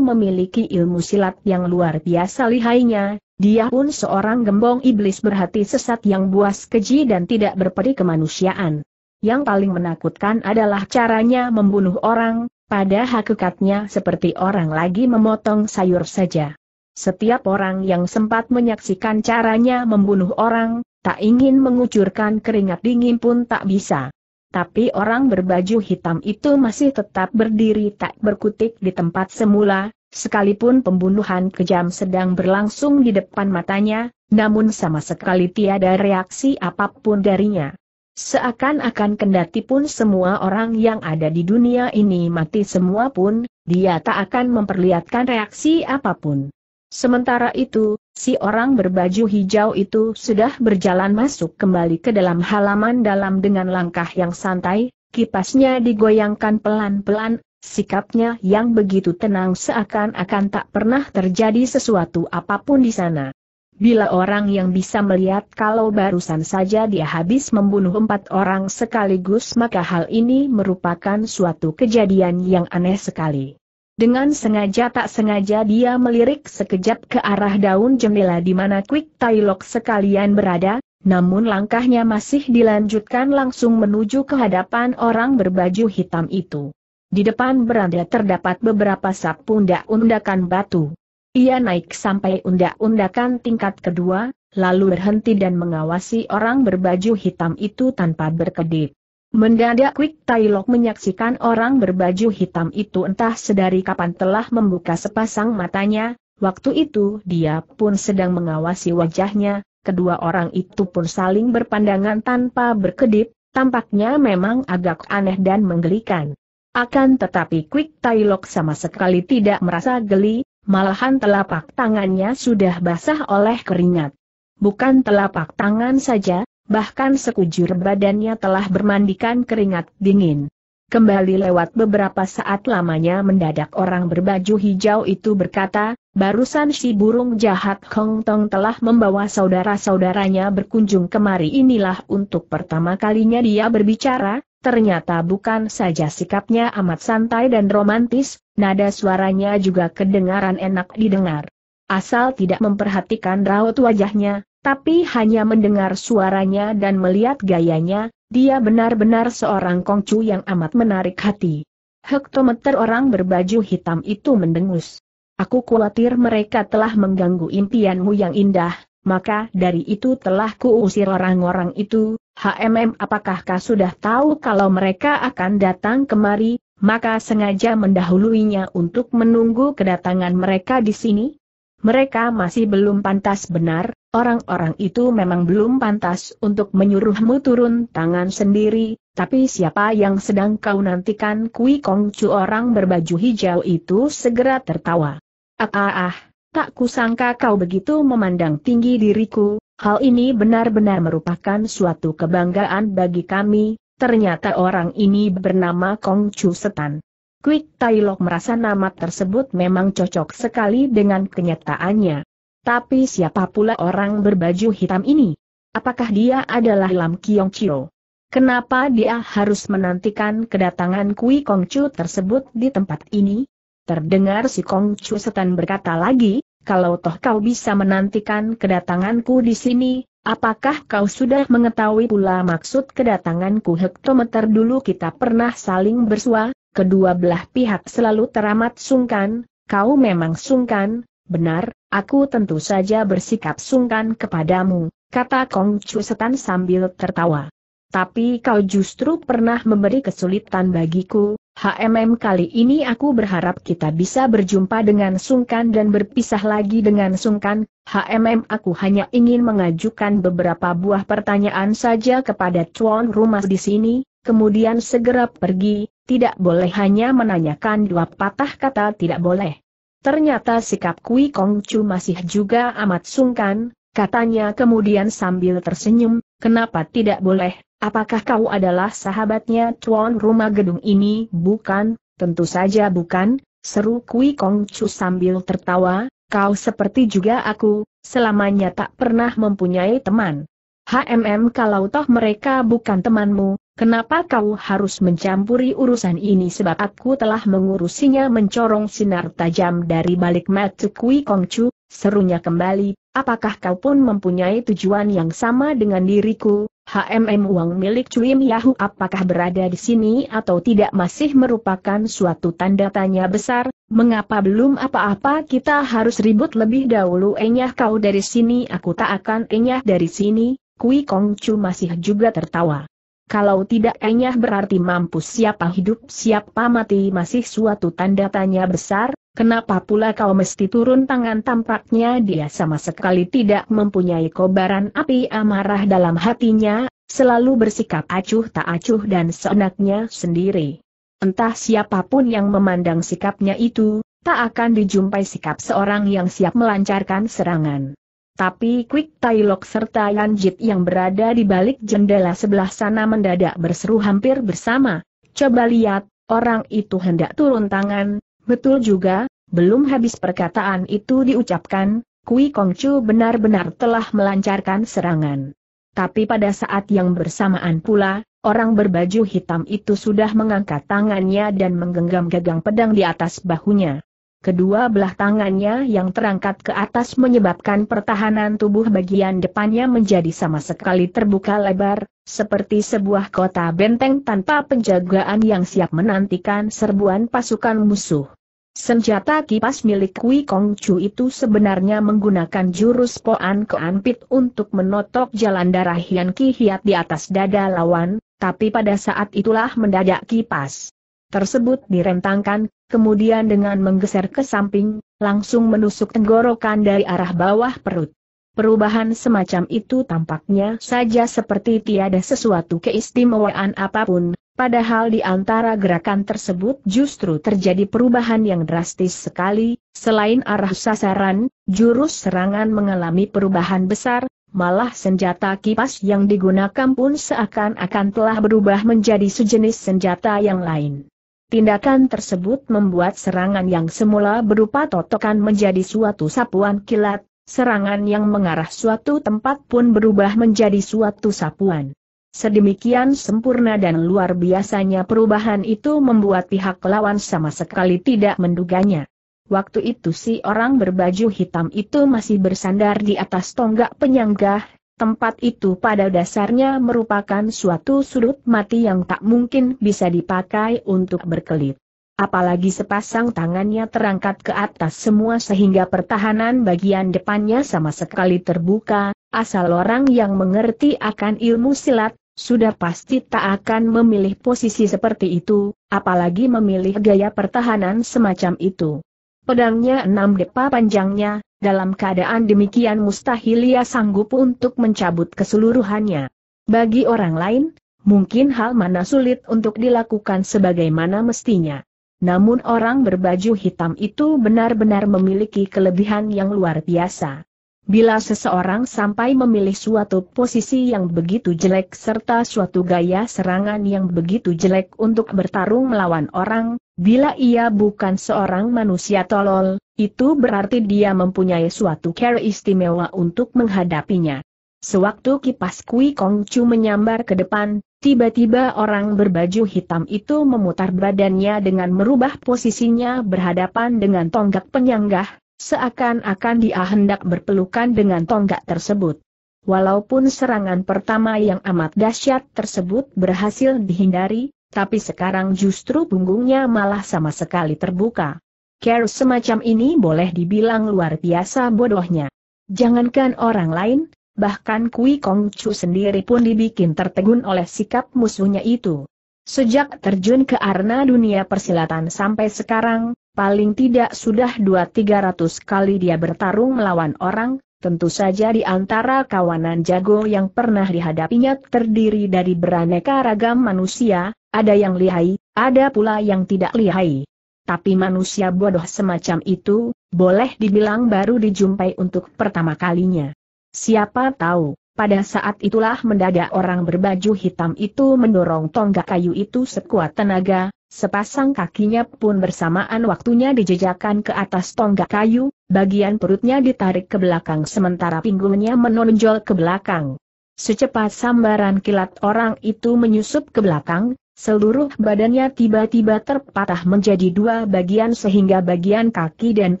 memiliki ilmu silat yang luar biasa lihainya, dia pun seorang gembong iblis berhati sesat yang buas keji dan tidak berperi kemanusiaan. Yang paling menakutkan adalah caranya membunuh orang, pada hakikatnya seperti orang lagi memotong sayur saja. Setiap orang yang sempat menyaksikan caranya membunuh orang, Tak ingin mengucurkan keringat dingin pun tak bisa. Tapi orang berbaju hitam itu masih tetap berdiri tak berkutik di tempat semula, sekalipun pembunuhan kejam sedang berlangsung di depan matanya, namun sama sekali tiada reaksi apapun darinya. Seakan-akan kendati pun semua orang yang ada di dunia ini mati semua pun, dia tak akan memperlihatkan reaksi apapun. Sementara itu, Si orang berbaju hijau itu sudah berjalan masuk kembali ke dalam halaman dalam dengan langkah yang santai, kipasnya digoyangkan pelan-pelan, sikapnya yang begitu tenang seakan-akan tak pernah terjadi sesuatu apapun di sana. Bila orang yang bisa melihat kalau barusan saja dia habis membunuh empat orang sekaligus maka hal ini merupakan suatu kejadian yang aneh sekali. Dengan sengaja tak sengaja dia melirik sekejap ke arah daun jendela di mana Quick Tailok sekalian berada, namun langkahnya masih dilanjutkan langsung menuju ke hadapan orang berbaju hitam itu. Di depan beranda terdapat beberapa sapu undak-undakan batu. Ia naik sampai undak-undakan tingkat kedua, lalu berhenti dan mengawasi orang berbaju hitam itu tanpa berkedip. Mendadak Quick Tailok menyaksikan orang berbaju hitam itu entah sedari kapan telah membuka sepasang matanya, waktu itu dia pun sedang mengawasi wajahnya, kedua orang itu pun saling berpandangan tanpa berkedip, tampaknya memang agak aneh dan menggelikan. Akan tetapi Quick Tailok sama sekali tidak merasa geli, malahan telapak tangannya sudah basah oleh keringat. Bukan telapak tangan saja, bahkan sekujur badannya telah bermandikan keringat dingin. Kembali lewat beberapa saat lamanya mendadak orang berbaju hijau itu berkata, barusan si burung jahat Hong Tong telah membawa saudara-saudaranya berkunjung kemari inilah untuk pertama kalinya dia berbicara, ternyata bukan saja sikapnya amat santai dan romantis, nada suaranya juga kedengaran enak didengar. Asal tidak memperhatikan raut wajahnya, tapi hanya mendengar suaranya dan melihat gayanya, dia benar-benar seorang kongcu yang amat menarik hati. Hektometer orang berbaju hitam itu mendengus. Aku khawatir mereka telah mengganggu impianmu yang indah, maka dari itu telah kuusir orang-orang itu, HMM apakah kau sudah tahu kalau mereka akan datang kemari, maka sengaja mendahuluinya untuk menunggu kedatangan mereka di sini? Mereka masih belum pantas benar, Orang-orang itu memang belum pantas untuk menyuruhmu turun tangan sendiri, tapi siapa yang sedang kau nantikan Kui Kong Chu orang berbaju hijau itu segera tertawa. Ah ah ah, tak kusangka kau begitu memandang tinggi diriku, hal ini benar-benar merupakan suatu kebanggaan bagi kami, ternyata orang ini bernama Kong Chu Setan. Tai Lok merasa nama tersebut memang cocok sekali dengan kenyataannya. Tapi siapa pula orang berbaju hitam ini? Apakah dia adalah Lam Kiong Chio? Kenapa dia harus menantikan kedatangan Kui Kong Chu tersebut di tempat ini? Terdengar si Kong Chu setan berkata lagi, kalau toh kau bisa menantikan kedatanganku di sini, apakah kau sudah mengetahui pula maksud kedatanganku hektometer dulu kita pernah saling bersua, kedua belah pihak selalu teramat sungkan, kau memang sungkan, benar, Aku tentu saja bersikap sungkan kepadamu, kata Kong Chu Setan sambil tertawa. Tapi kau justru pernah memberi kesulitan bagiku, HMM kali ini aku berharap kita bisa berjumpa dengan sungkan dan berpisah lagi dengan sungkan, HMM aku hanya ingin mengajukan beberapa buah pertanyaan saja kepada tuan rumah di sini, kemudian segera pergi, tidak boleh hanya menanyakan dua patah kata tidak boleh. Ternyata sikap Kui Kong Chu masih juga amat sungkan, katanya kemudian sambil tersenyum, kenapa tidak boleh, apakah kau adalah sahabatnya tuan rumah gedung ini? Bukan, tentu saja bukan, seru Kui Kong Chu sambil tertawa, kau seperti juga aku, selamanya tak pernah mempunyai teman. HMM kalau toh mereka bukan temanmu, kenapa kau harus mencampuri urusan ini sebab aku telah mengurusinya mencorong sinar tajam dari balik mata Kui Kongcu, serunya kembali, apakah kau pun mempunyai tujuan yang sama dengan diriku, HMM uang milik Cuim Yahu apakah berada di sini atau tidak masih merupakan suatu tanda tanya besar, mengapa belum apa-apa kita harus ribut lebih dahulu enyah kau dari sini aku tak akan enyah dari sini, Kui Kongcu masih juga tertawa. Kalau tidak enyah berarti mampus siapa hidup siapa mati masih suatu tanda tanya besar, kenapa pula kau mesti turun tangan tampaknya dia sama sekali tidak mempunyai kobaran api amarah dalam hatinya, selalu bersikap acuh tak acuh dan seenaknya sendiri. Entah siapapun yang memandang sikapnya itu, tak akan dijumpai sikap seorang yang siap melancarkan serangan. Tapi Quick Tailok serta Yanjit yang berada di balik jendela sebelah sana mendadak berseru hampir bersama. Coba lihat, orang itu hendak turun tangan, betul juga, belum habis perkataan itu diucapkan, Kui Kongcu benar-benar telah melancarkan serangan. Tapi pada saat yang bersamaan pula, orang berbaju hitam itu sudah mengangkat tangannya dan menggenggam gagang pedang di atas bahunya. Kedua belah tangannya yang terangkat ke atas menyebabkan pertahanan tubuh bagian depannya menjadi sama sekali terbuka lebar, seperti sebuah kota benteng tanpa penjagaan yang siap menantikan serbuan pasukan musuh. Senjata kipas milik Kui Kong Chu itu sebenarnya menggunakan jurus Poan Ke untuk menotok jalan darah Hian Ki Hiat di atas dada lawan, tapi pada saat itulah mendadak kipas tersebut direntangkan, kemudian dengan menggeser ke samping, langsung menusuk tenggorokan dari arah bawah perut. Perubahan semacam itu tampaknya saja seperti tiada sesuatu keistimewaan apapun, padahal di antara gerakan tersebut justru terjadi perubahan yang drastis sekali, selain arah sasaran, jurus serangan mengalami perubahan besar, malah senjata kipas yang digunakan pun seakan-akan telah berubah menjadi sejenis senjata yang lain. Tindakan tersebut membuat serangan yang semula berupa totokan menjadi suatu sapuan kilat, serangan yang mengarah suatu tempat pun berubah menjadi suatu sapuan. Sedemikian sempurna dan luar biasanya perubahan itu membuat pihak lawan sama sekali tidak menduganya. Waktu itu si orang berbaju hitam itu masih bersandar di atas tonggak penyanggah, Tempat itu pada dasarnya merupakan suatu sudut mati yang tak mungkin bisa dipakai untuk berkelit. Apalagi sepasang tangannya terangkat ke atas semua sehingga pertahanan bagian depannya sama sekali terbuka, asal orang yang mengerti akan ilmu silat, sudah pasti tak akan memilih posisi seperti itu, apalagi memilih gaya pertahanan semacam itu. Pedangnya enam depa panjangnya, dalam keadaan demikian mustahil ia sanggup untuk mencabut keseluruhannya. Bagi orang lain, mungkin hal mana sulit untuk dilakukan sebagaimana mestinya. Namun orang berbaju hitam itu benar-benar memiliki kelebihan yang luar biasa. Bila seseorang sampai memilih suatu posisi yang begitu jelek serta suatu gaya serangan yang begitu jelek untuk bertarung melawan orang, Bila ia bukan seorang manusia tolol, itu berarti dia mempunyai suatu cara istimewa untuk menghadapinya. Sewaktu kipas Kui Kong Chu menyambar ke depan, tiba-tiba orang berbaju hitam itu memutar badannya dengan merubah posisinya berhadapan dengan tonggak penyanggah, seakan-akan dia hendak berpelukan dengan tonggak tersebut. Walaupun serangan pertama yang amat dahsyat tersebut berhasil dihindari, tapi sekarang justru punggungnya malah sama sekali terbuka. Care semacam ini boleh dibilang luar biasa bodohnya. Jangankan orang lain, bahkan Kui Kong Chu sendiri pun dibikin tertegun oleh sikap musuhnya itu. Sejak terjun ke arena dunia persilatan sampai sekarang, paling tidak sudah dua 300 kali dia bertarung melawan orang, Tentu saja di antara kawanan jago yang pernah dihadapinya terdiri dari beraneka ragam manusia, ada yang lihai, ada pula yang tidak lihai. Tapi manusia bodoh semacam itu, boleh dibilang baru dijumpai untuk pertama kalinya. Siapa tahu, pada saat itulah mendadak orang berbaju hitam itu mendorong tonggak kayu itu sekuat tenaga, sepasang kakinya pun bersamaan waktunya dijejakan ke atas tonggak kayu, bagian perutnya ditarik ke belakang sementara pinggulnya menonjol ke belakang. Secepat sambaran kilat orang itu menyusup ke belakang, seluruh badannya tiba-tiba terpatah menjadi dua bagian sehingga bagian kaki dan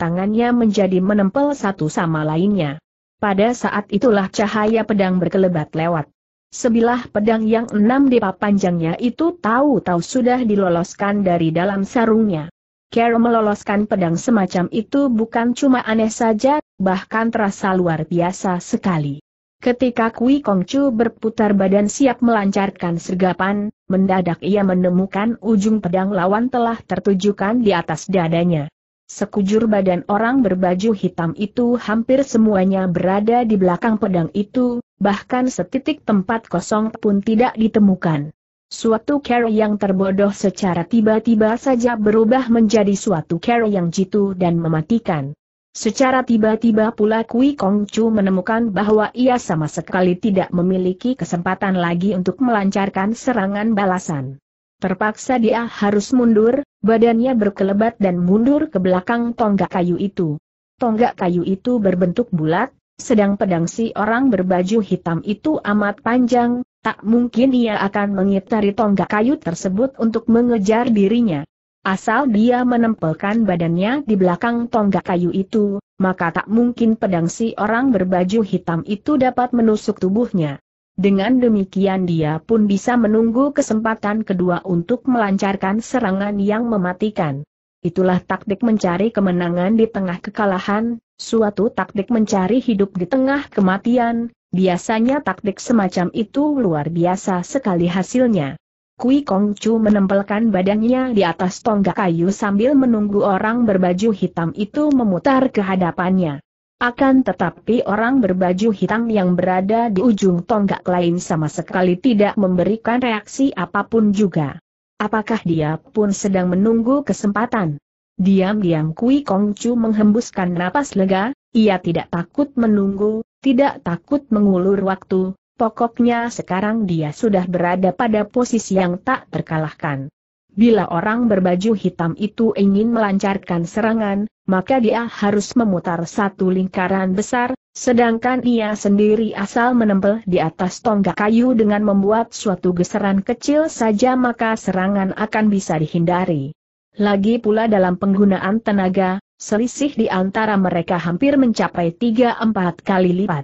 tangannya menjadi menempel satu sama lainnya. Pada saat itulah cahaya pedang berkelebat lewat. Sebilah pedang yang enam depa panjangnya itu tahu-tahu sudah diloloskan dari dalam sarungnya. Kero meloloskan pedang semacam itu bukan cuma aneh saja, bahkan terasa luar biasa sekali. Ketika Kui Kong Chu berputar badan siap melancarkan sergapan, mendadak ia menemukan ujung pedang lawan telah tertujukan di atas dadanya. Sekujur badan orang berbaju hitam itu hampir semuanya berada di belakang pedang itu, bahkan setitik tempat kosong pun tidak ditemukan. Suatu cara yang terbodoh secara tiba-tiba saja berubah menjadi suatu cara yang jitu dan mematikan. Secara tiba-tiba pula Kui Kong Chu menemukan bahwa ia sama sekali tidak memiliki kesempatan lagi untuk melancarkan serangan balasan. Terpaksa dia harus mundur, badannya berkelebat dan mundur ke belakang tonggak kayu itu. Tonggak kayu itu berbentuk bulat, sedang pedang si orang berbaju hitam itu amat panjang, Tak mungkin ia akan mengitari tonggak kayu tersebut untuk mengejar dirinya. Asal dia menempelkan badannya di belakang tonggak kayu itu, maka tak mungkin pedang si orang berbaju hitam itu dapat menusuk tubuhnya. Dengan demikian dia pun bisa menunggu kesempatan kedua untuk melancarkan serangan yang mematikan. Itulah taktik mencari kemenangan di tengah kekalahan, suatu taktik mencari hidup di tengah kematian, Biasanya taktik semacam itu luar biasa sekali hasilnya. Kui Kong Chu menempelkan badannya di atas tonggak kayu sambil menunggu orang berbaju hitam itu memutar ke hadapannya. Akan tetapi orang berbaju hitam yang berada di ujung tonggak lain sama sekali tidak memberikan reaksi apapun juga. Apakah dia pun sedang menunggu kesempatan? Diam-diam Kui Kong Chu menghembuskan napas lega, ia tidak takut menunggu, tidak takut mengulur waktu, pokoknya sekarang dia sudah berada pada posisi yang tak terkalahkan. Bila orang berbaju hitam itu ingin melancarkan serangan, maka dia harus memutar satu lingkaran besar, sedangkan ia sendiri asal menempel di atas tonggak kayu dengan membuat suatu geseran kecil saja maka serangan akan bisa dihindari. Lagi pula dalam penggunaan tenaga, Selisih di antara mereka hampir mencapai 3-4 kali lipat.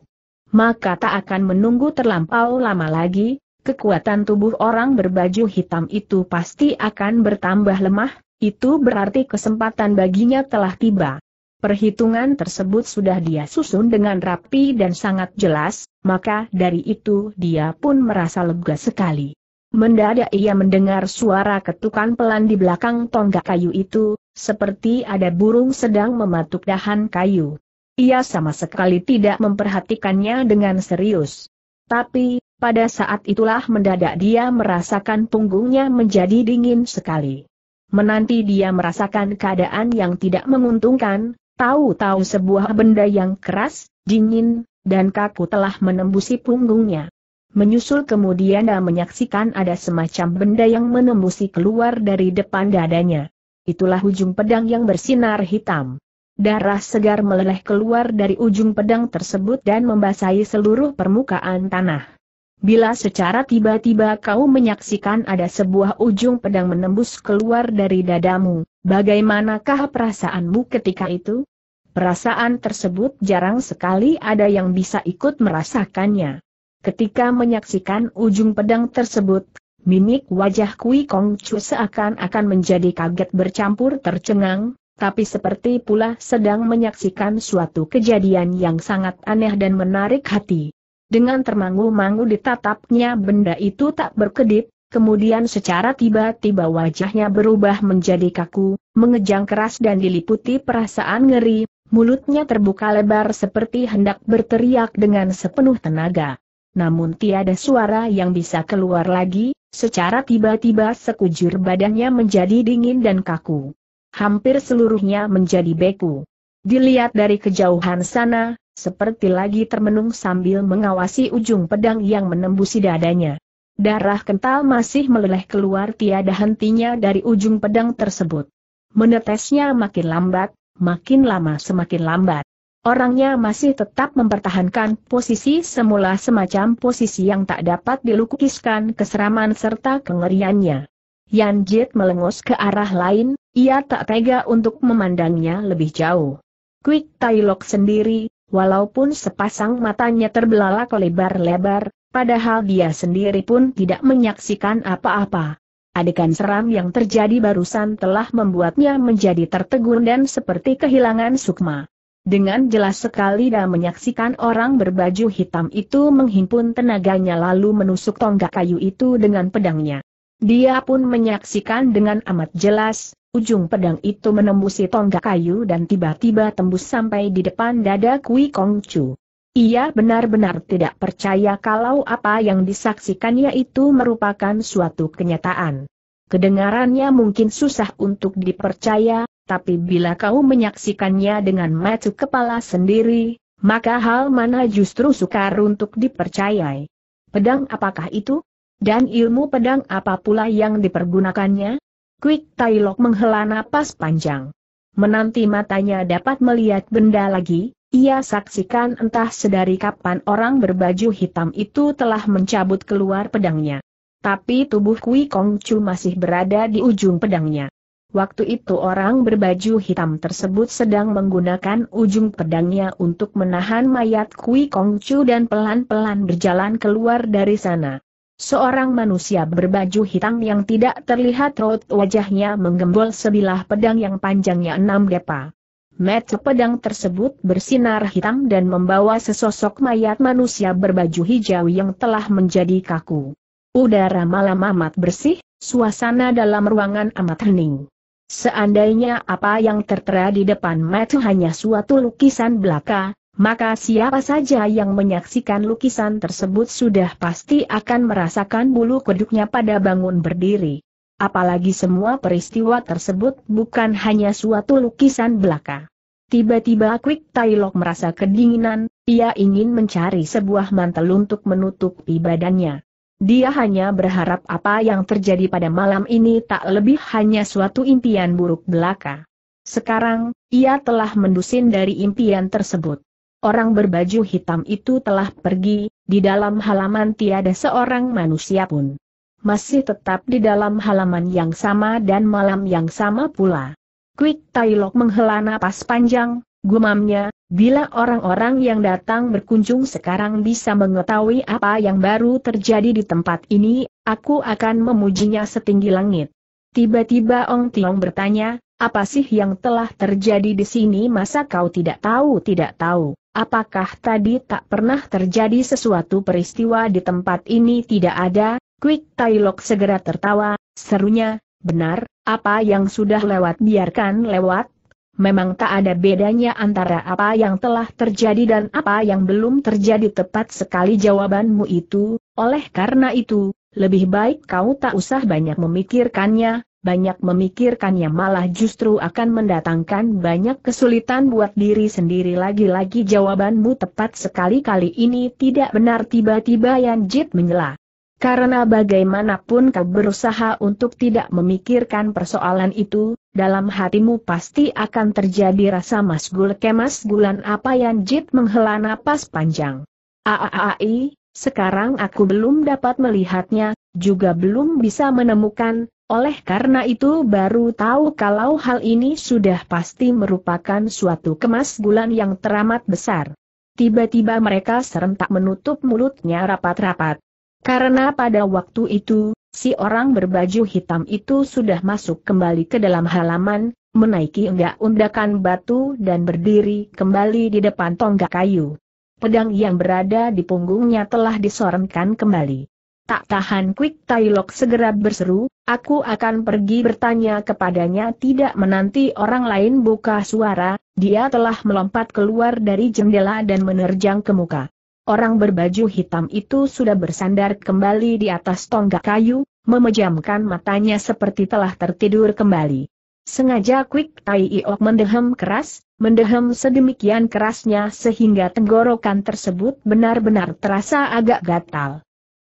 Maka tak akan menunggu terlampau lama lagi, kekuatan tubuh orang berbaju hitam itu pasti akan bertambah lemah, itu berarti kesempatan baginya telah tiba. Perhitungan tersebut sudah dia susun dengan rapi dan sangat jelas, maka dari itu dia pun merasa lega sekali. Mendadak ia mendengar suara ketukan pelan di belakang tonggak kayu itu, seperti ada burung sedang mematuk dahan kayu. Ia sama sekali tidak memperhatikannya dengan serius. Tapi, pada saat itulah mendadak dia merasakan punggungnya menjadi dingin sekali. Menanti dia merasakan keadaan yang tidak menguntungkan, tahu-tahu sebuah benda yang keras, dingin, dan kaku telah menembusi punggungnya. Menyusul kemudian dia menyaksikan ada semacam benda yang menembusi keluar dari depan dadanya itulah ujung pedang yang bersinar hitam. Darah segar meleleh keluar dari ujung pedang tersebut dan membasahi seluruh permukaan tanah. Bila secara tiba-tiba kau menyaksikan ada sebuah ujung pedang menembus keluar dari dadamu, bagaimanakah perasaanmu ketika itu? Perasaan tersebut jarang sekali ada yang bisa ikut merasakannya. Ketika menyaksikan ujung pedang tersebut, Mimik wajah Kui Kong Chu seakan-akan menjadi kaget bercampur tercengang, tapi seperti pula sedang menyaksikan suatu kejadian yang sangat aneh dan menarik hati. Dengan termangu-mangu ditatapnya benda itu tak berkedip, kemudian secara tiba-tiba wajahnya berubah menjadi kaku, mengejang keras dan diliputi perasaan ngeri, mulutnya terbuka lebar seperti hendak berteriak dengan sepenuh tenaga namun tiada suara yang bisa keluar lagi, secara tiba-tiba sekujur badannya menjadi dingin dan kaku. Hampir seluruhnya menjadi beku. Dilihat dari kejauhan sana, seperti lagi termenung sambil mengawasi ujung pedang yang menembusi dadanya. Darah kental masih meleleh keluar tiada hentinya dari ujung pedang tersebut. Menetesnya makin lambat, makin lama semakin lambat. Orangnya masih tetap mempertahankan posisi semula semacam posisi yang tak dapat dilukiskan keseraman serta kengeriannya. Yan Jit melengus ke arah lain, ia tak tega untuk memandangnya lebih jauh. Quick Tailok sendiri, walaupun sepasang matanya terbelalak lebar-lebar, padahal dia sendiri pun tidak menyaksikan apa-apa. Adegan seram yang terjadi barusan telah membuatnya menjadi tertegun dan seperti kehilangan sukma. Dengan jelas sekali dan menyaksikan orang berbaju hitam itu menghimpun tenaganya lalu menusuk tonggak kayu itu dengan pedangnya. Dia pun menyaksikan dengan amat jelas, ujung pedang itu menembusi tonggak kayu dan tiba-tiba tembus sampai di depan dada Kui Kong Chu. Ia benar-benar tidak percaya kalau apa yang disaksikannya itu merupakan suatu kenyataan. Kedengarannya mungkin susah untuk dipercaya, tapi bila kau menyaksikannya dengan mata kepala sendiri, maka hal mana justru sukar untuk dipercayai. Pedang apakah itu? Dan ilmu pedang apa pula yang dipergunakannya? Quick Tailok menghela napas panjang. Menanti matanya dapat melihat benda lagi, ia saksikan entah sedari kapan orang berbaju hitam itu telah mencabut keluar pedangnya. Tapi tubuh Kui Kong Chu masih berada di ujung pedangnya. Waktu itu orang berbaju hitam tersebut sedang menggunakan ujung pedangnya untuk menahan mayat Kui Kong Chu dan pelan-pelan berjalan keluar dari sana. Seorang manusia berbaju hitam yang tidak terlihat raut wajahnya menggembol sebilah pedang yang panjangnya enam depa. Mata pedang tersebut bersinar hitam dan membawa sesosok mayat manusia berbaju hijau yang telah menjadi kaku. Udara malam amat bersih, suasana dalam ruangan amat hening. Seandainya apa yang tertera di depan mata hanya suatu lukisan belaka, maka siapa saja yang menyaksikan lukisan tersebut sudah pasti akan merasakan bulu kuduknya pada bangun berdiri. Apalagi semua peristiwa tersebut bukan hanya suatu lukisan belaka. Tiba-tiba Quick Tailok merasa kedinginan, ia ingin mencari sebuah mantel untuk menutupi badannya. Dia hanya berharap apa yang terjadi pada malam ini tak lebih hanya suatu impian buruk belaka. Sekarang, ia telah mendusin dari impian tersebut. Orang berbaju hitam itu telah pergi, di dalam halaman tiada seorang manusia pun. Masih tetap di dalam halaman yang sama dan malam yang sama pula. Quick Tailok menghela napas panjang, Gumamnya, bila orang-orang yang datang berkunjung sekarang bisa mengetahui apa yang baru terjadi di tempat ini, aku akan memujinya setinggi langit. Tiba-tiba Ong Tiong bertanya, apa sih yang telah terjadi di sini masa kau tidak tahu tidak tahu? Apakah tadi tak pernah terjadi sesuatu peristiwa di tempat ini tidak ada? Quick Tailok segera tertawa, serunya, benar, apa yang sudah lewat biarkan lewat, Memang tak ada bedanya antara apa yang telah terjadi dan apa yang belum terjadi tepat sekali jawabanmu itu, oleh karena itu, lebih baik kau tak usah banyak memikirkannya, banyak memikirkannya malah justru akan mendatangkan banyak kesulitan buat diri sendiri lagi-lagi jawabanmu tepat sekali kali ini tidak benar tiba-tiba Yanjit menyela. Karena bagaimanapun kau berusaha untuk tidak memikirkan persoalan itu, dalam hatimu pasti akan terjadi rasa masgul kemas gulan apa yang jit menghela napas panjang. Aaai, sekarang aku belum dapat melihatnya, juga belum bisa menemukan, oleh karena itu baru tahu kalau hal ini sudah pasti merupakan suatu kemas gulan yang teramat besar. Tiba-tiba mereka serentak menutup mulutnya rapat-rapat. Karena pada waktu itu, si orang berbaju hitam itu sudah masuk kembali ke dalam halaman, menaiki enggak undakan batu dan berdiri kembali di depan tonggak kayu. Pedang yang berada di punggungnya telah disoremkan kembali. Tak tahan Quick Tailok segera berseru, aku akan pergi bertanya kepadanya tidak menanti orang lain buka suara, dia telah melompat keluar dari jendela dan menerjang ke muka orang berbaju hitam itu sudah bersandar kembali di atas tonggak kayu, memejamkan matanya seperti telah tertidur kembali. Sengaja Quick Tai Iok mendehem keras, mendehem sedemikian kerasnya sehingga tenggorokan tersebut benar-benar terasa agak gatal.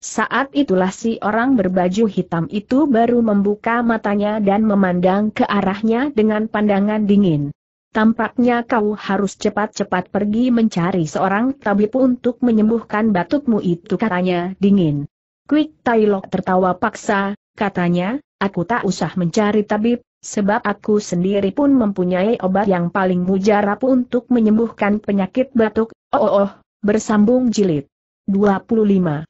Saat itulah si orang berbaju hitam itu baru membuka matanya dan memandang ke arahnya dengan pandangan dingin. Tampaknya kau harus cepat-cepat pergi mencari seorang tabib untuk menyembuhkan batukmu itu katanya dingin. Quick Tailok tertawa paksa, katanya, aku tak usah mencari tabib, sebab aku sendiri pun mempunyai obat yang paling mujarab untuk menyembuhkan penyakit batuk, oh oh, oh bersambung jilid. 25.